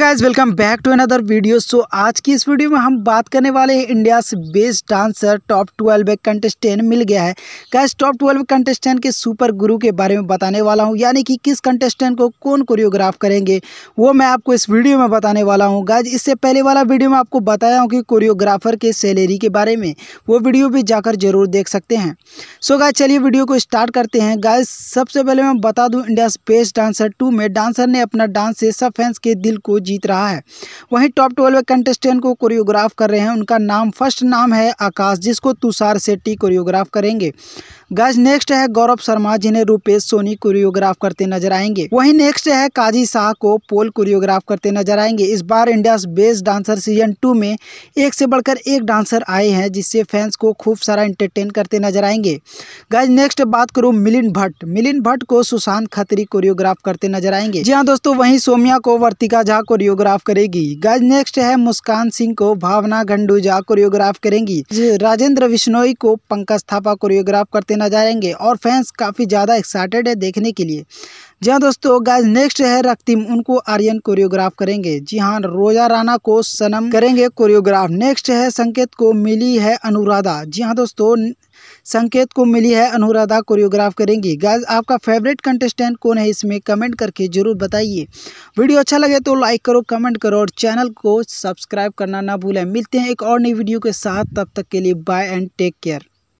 guys welcome back to another video so आज की इस वीडियो में हम बात करने वाले हैं इंडिया से best dancer top twelve contestant मिल गया है गाइज टॉप ट्वेल्व कंटेस्टेंट के सुपर गुरु के बारे में बताने वाला हूँ यानी कि किस कंटेस्टेंट को कौन कोरियोग्राफ करेंगे वो मैं आपको इस वीडियो में बताने वाला हूँ गाइज इससे पहले वाला वीडियो में आपको बताया हूँ कि कोरियोग्राफर के सैलरी के बारे में वो वीडियो भी जाकर जरूर देख सकते हैं सो गाय चलिए वीडियो को स्टार्ट करते हैं गाइज सबसे पहले मैं बता दूँ इंडिया बेस्ट डांसर टू में डांसर ने अपना डांस से सब फैंस के दिल को जीत रहा है वहीं टॉप ट्वेल्व कंटेस्टेंट को कोरियोग्राफ कर रहे हैं उनका नाम फर्स्ट नाम है आकाश जिसको तुषार सेट्टी कोरियोग्राफ करेंगे गज नेक्स्ट है गौरव शर्मा जिन्हें रूपेश सोनी कोरियोग्राफ करते नजर आएंगे वहीं नेक्स्ट है काजी शाह को पोल कोरियोग्राफ करते नजर आएंगे इस बार India best dancer season two में एक से बढ़कर एक डांसर आए हैं जिससे फैंस को खूब सारा इंटरटेन करते नजर आएंगे गज नेक्स्ट बात करूँ मिलिन भट्ट मिलिन भट्ट को सुशांत खत्री कोरियोग्राफ करते नजर आएंगे जी हाँ दोस्तों वही सोमिया को वर्तिका झा को कोरियोग्राफ करेगी गाइज नेक्स्ट है मुस्कान सिंह को भावना घंडूजा कोरियोग्राफ करेंगी राजेंद्र विश्नोई को पंकज थापा कोरियोग्राफ करते नजर आएंगे और फैंस काफ़ी ज़्यादा एक्साइटेड है देखने के लिए जी हाँ दोस्तों गाइज नेक्स्ट है रक्तिम उनको आर्यन कोरियोग्राफ करेंगे जी हाँ रोजा राना को सनम करेंगे कोरियोग्राफ नेक्स्ट है संकेत को मिली है अनुराधा जी हाँ दोस्तों संकेत को मिली है अनुराधा कोरियोग्राफ करेंगी गाइज आपका फेवरेट कंटेस्टेंट कौन है इसमें कमेंट करके ज़रूर बताइए वीडियो अच्छा लगे तो लाइक करो कमेंट करो और चैनल को सब्सक्राइब करना ना भूलें मिलते हैं एक और नई वीडियो के साथ तब तक के लिए बाय एंड टेक केयर